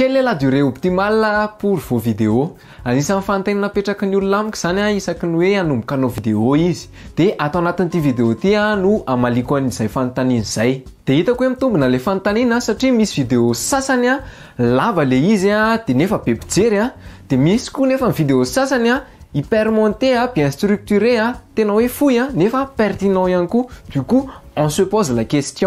ke lela duré optimal pour vo vidéo anisan'n fanotaina napetraky ny olonamiko zany a isaky ny hoe anomboka anao vidéo izy de atao anatin'n'ity video tya no amaliko anzay fanotanian' zay de hitaohoe mitombona le fanotanina satria misy vidéo sasany lava le izy de nefa bebijery de misy koa nefa vidéo sasany hipermonte bien structuré tenaoefo nefapertinen aykoacoseaeti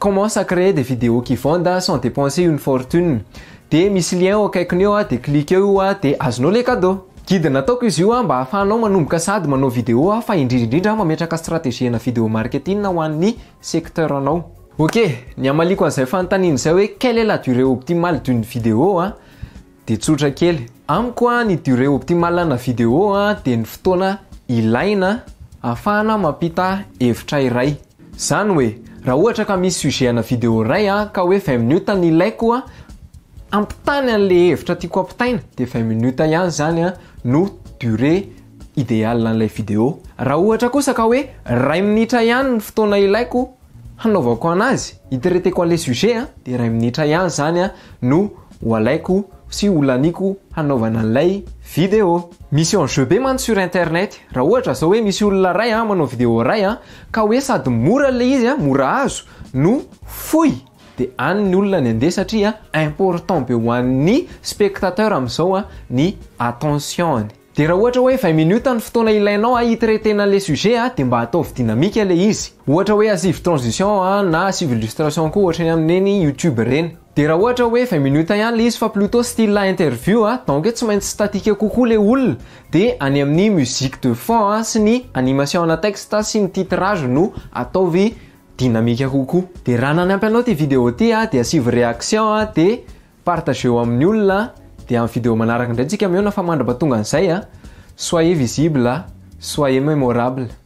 commence créer des vidéo quivande sans dépensé ionyfortunne de misy lien eo akaikiny eo a de clike io a de azonao le adea gidna ataoko izy ioa mba ahafahanao manomboka sady manao vidéoa fa indrindraindrindra mametraka strategiana vidéo marketina ho an'ny secteuranao ok ny amaliko an'izay fanontanin' zay hoe quel e la uré optimalna raha ohatra ka misy suget ana video ray a ah, ka hoe vin minute ny ilaiko a ah, ampitany an'le hevitra tiako ampitaina de vin minute ihany zany a ah, no duré idéal n'ilay vidéo raha ohatra kosa ka oe ray minitra ihany ny fotoana ilaiko hanaovako an'azy hitreteko a'la suget a de ray minitra ihany zany a no hoalaiko sy ola aniko hanaovana an'lay video misyen geube mano sur internet raha ohatra zao hoe misy olona ray a manao video ray a ka oe sady mora la izya mora azo no foy de anny olona ny andeha satria important be hoan'ny spectateur am'izao a ny attentionny de raha ohatra oe vin minuteny fotoana ilainao a itraitenale sujet a de mba ataovy dynamika le izy ohatra hoe acive transition naiestration koa otry eo de raha ohatra oe vi minute ihany le izy fa plutôt styl interview a ah, donce tsy maintsy statike kokoa le olona de any amin'ny musique de fond a ah, sy ny animation na texte sy ny titrage no ataovy dynamika kokoa de raha na any ampy anao ty vidéo ty a ah, de asiv réaction a de partage o amin'ny olona de amvidéo manarak ndransikonafamandrabatonganzaya soye visible soye emorable